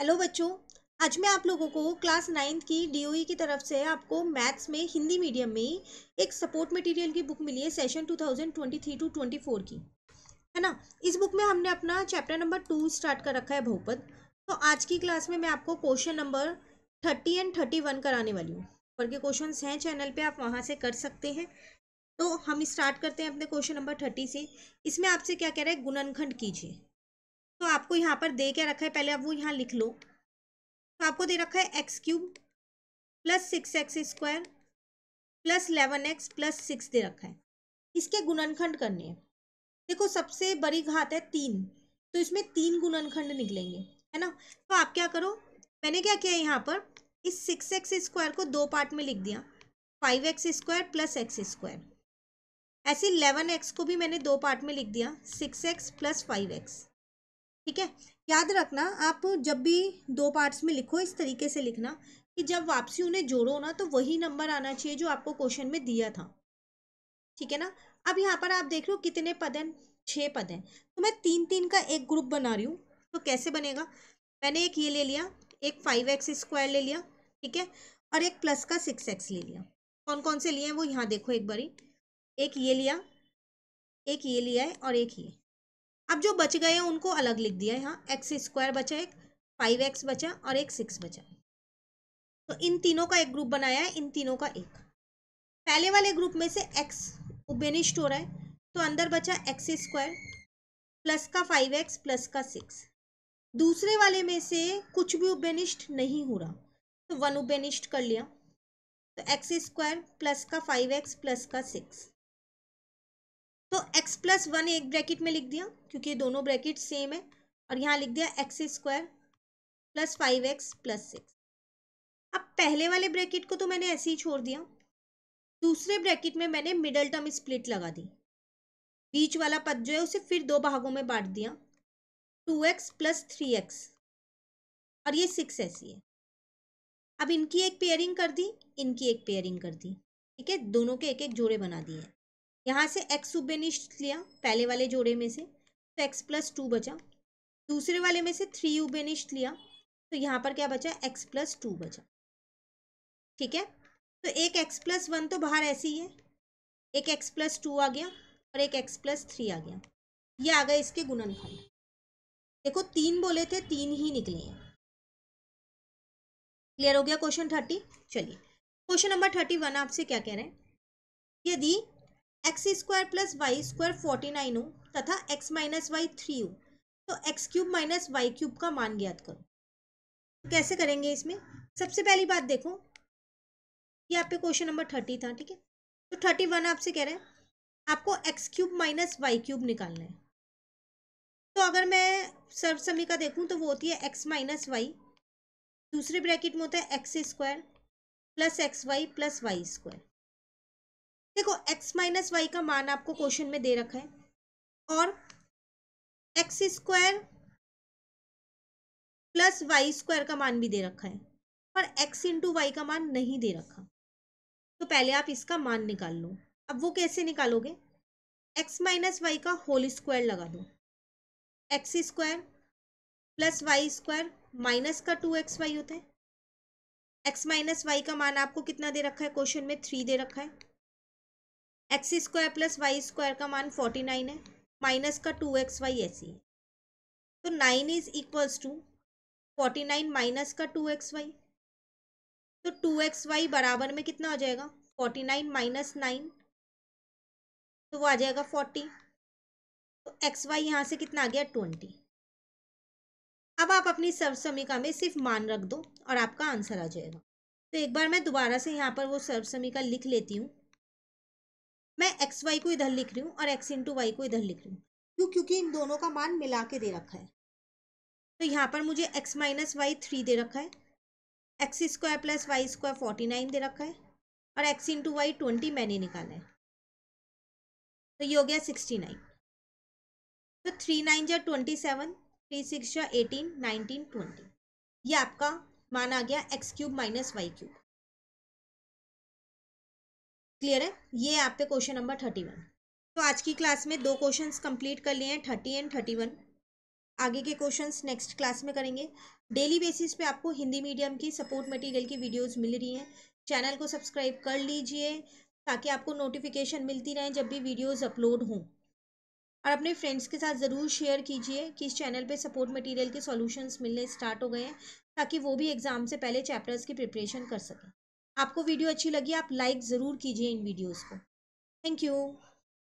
hello बच्चों आज मैं आप लोगों को क्लास नाइन्थ की डीओई e की तरफ से आपको मैथ्स में हिंदी मीडियम में एक सपोर्ट मटेरियल की बुक मिली है सेशन 2023 टू 24 की है ना इस बुक में हमने अपना चैप्टर नंबर टू स्टार्ट कर रखा है बहुपद तो आज की क्लास में मैं आपको question number thirty and thirty one कराने वाली हूँ ऊपर के क्वेश्चन हैं चैनल पर आप वहाँ से कर सकते हैं तो हम स्टार्ट करते हैं अपने क्वेश्चन नंबर थर्टी से इसमें आपसे क्या कह रहा है गुणनखंड कीजिए तो आपको यहाँ पर दे क्या रखा है पहले आप वो यहाँ लिख लो तो आपको दे रखा है X cube plus six X square plus eleven X plus six दे रखा है इसके गुणनखंड करने हैं देखो सबसे बड़ी घात है तीन तो इसमें तीन गुणनखंड निकलेंगे है ना तो आप क्या करो मैंने क्या किया यहाँ पर इस सिक्स एक्स स्क्वायर को दो पार्ट में लिख दिया five X square plus X square ऐसे इलेवन एक्स को भी मैंने दो पार्ट में लिख दिया six X plus five X ठीक है याद रखना आप जब भी दो पार्ट्स में लिखो इस तरीके से लिखना कि जब वापसी उन्हें जोड़ो ना तो वही नंबर आना चाहिए जो आपको क्वेश्चन में दिया था ठीक है ना अब यहाँ पर आप देख रहे हो कितने पद हैं छः पद हैं तो मैं तीन तीन का एक ग्रुप बना रही हूँ तो कैसे बनेगा मैंने एक ये ले लिया एक फाइव एक्स स्क्वायर ले लिया ठीक है और एक प्लस का सिक्स एक्स ले लिया कौन कौन से लिए हैं वो यहाँ देखो एक बारी एक ये लिया एक ये लिया है और एक ये अब जो बच गए हैं उनको अलग लिख दिया है यहाँ एक्स स्क्वायर बचा एक फाइव एक्स बचा और एक सिक्स बचा तो इन तीनों का एक ग्रुप बनाया है इन तीनों का एक पहले वाले ग्रुप में से एक्स बेनिस्ट हो रहा है तो अंदर बचा एक्स स्क्वायर प्लस का फाइव एक्स प्लस का सिक्स दूसरे वाले में से कुछ भी उबेनिस्ट नहीं हो रहा तो वन उबेनिस्ट कर लिया तो एक्स स्क्वायर प्लस का फाइव एक्स प्लस का सिक्स तो x प्लस वन एक ब्रैकेट में लिख दिया क्योंकि दोनों ब्रैकेट सेम है और यहाँ लिख दिया X square plus five X plus six अब पहले वाले ब्रैकेट को तो मैंने ऐसे ही छोड़ दिया दूसरे ब्रैकेट में मैंने मिडल टर्म स्प्लिट लगा दी बीच वाला पद जो है उसे फिर दो भागों में बांट दिया two X plus three X और ये सिक्स ऐसी है अब इनकी एक पेयरिंग कर दी इनकी एक पेयरिंग कर दी ठीक है दोनों के एक एक जोड़े बना दिए यहाँ से एक्स यूबेनिस्ट लिया पहले वाले जोड़े में से तो एक्स प्लस टू बचा दूसरे वाले में से थ्री यूबेनिस्ट लिया तो यहाँ पर क्या बचा एक्स प्लस टू बचा ठीक है तो एक एक्स प्लस वन तो बाहर ऐसे ही है एक एक्स प्लस टू आ गया और एक एक्स प्लस थ्री आ गया ये आ गए इसके गुणनफल देखो तीन बोले थे तीन ही निकले हैं क्लियर हो गया क्वेश्चन थर्टी चलिए क्वेश्चन नंबर थर्टी वन आपसे क्या कह रहे हैं यदि X square plus Y square forty nine हो तथा एक्स माइनस वाई थ्री हो तो X cube minus Y cube का मान ज्ञात करो तो कैसे करेंगे इसमें सबसे पहली बात देखो ये आपके क्वेश्चन नंबर थर्टी था ठीक है तो थर्टी वन आपसे कह रहे हैं आपको X cube minus Y cube निकालना है तो अगर मैं सर्वसमिका देखूँ तो वो होती है एक्स माइनस वाई दूसरे ब्रैकेट में होता है X square plus X Y plus Y square देखो x माइनस वाई का मान आपको क्वेश्चन में दे रखा है और X square plus Y square का मान भी दे रखा है पर x इंटू वाई का मान नहीं दे रखा तो पहले आप इसका मान निकाल लो अब वो कैसे निकालोगे x माइनस वाई का होल स्क्वायर लगा दो X square plus Y square minus का टू एक्स वाई होता है एक्स माइनस वाई का मान आपको कितना दे रखा है क्वेश्चन में थ्री दे रखा है X square plus Y square का मान फोर्टी नाइन है माइनस का टू एक्स वाई ऐसी है तो nine is equals to forty nine minus का टू एक्स वाई तो टू एक्स वाई बराबर में कितना हो जाएगा फोर्टी नाइन माइनस नाइन तो वो आ जाएगा फोर्टी तो एक्स वाई यहाँ से कितना आ गया ट्वेंटी अब आप अपनी सर्व समीका में सिर्फ मान रख दो और आपका आंसर आ जाएगा तो एक बार मैं दोबारा से यहाँ पर वो सर्व समीका लिख लेती हूँ मैं एक्स वाई को इधर लिख रही हूँ और एक्स इंटू वाई को इधर लिख रही हूँ क्यों क्योंकि इन दोनों का मान मिला के दे रखा है तो यहाँ पर मुझे एक्स माइनस वाई थ्री दे रखा है X square plus Y square forty nine दे रखा है और एक्स इंटू वाई ट्वेंटी मैंने निकाला है तो ये हो गया सिक्सटी नाइन तो थ्री नाइन जो ट्वेंटी सेवन थ्री सिक्स जो एटीन नाइनटीन ट्वेंटी ये आपका मान आ गया X cube minus Y cube clear है ये आपके क्वेश्चन नंबर थर्टी वन तो आज की क्लास में दो क्वेश्चंस कंप्लीट कर लिए हैं थर्टी एंड थर्टी वन आगे के क्वेश्चंस नेक्स्ट क्लास में करेंगे डेली बेसिस पे आपको हिंदी मीडियम की सपोर्ट मटेरियल की वीडियोस मिल रही हैं चैनल को सब्सक्राइब कर लीजिए ताकि आपको नोटिफिकेशन मिलती रहे जब भी वीडियोज़ अपलोड हों और अपने फ्रेंड्स के साथ ज़रूर शेयर कीजिए कि इस चैनल पर सपोर्ट मटीरियल के सोल्यूशन मिलने स्टार्ट हो गए हैं ताकि वो भी एग्ज़ाम से पहले चैप्टर्स की प्रिपरेशन कर सकें आपको वीडियो अच्छी लगी आप लाइक ज़रूर कीजिए इन वीडियोज़ को थैंक यू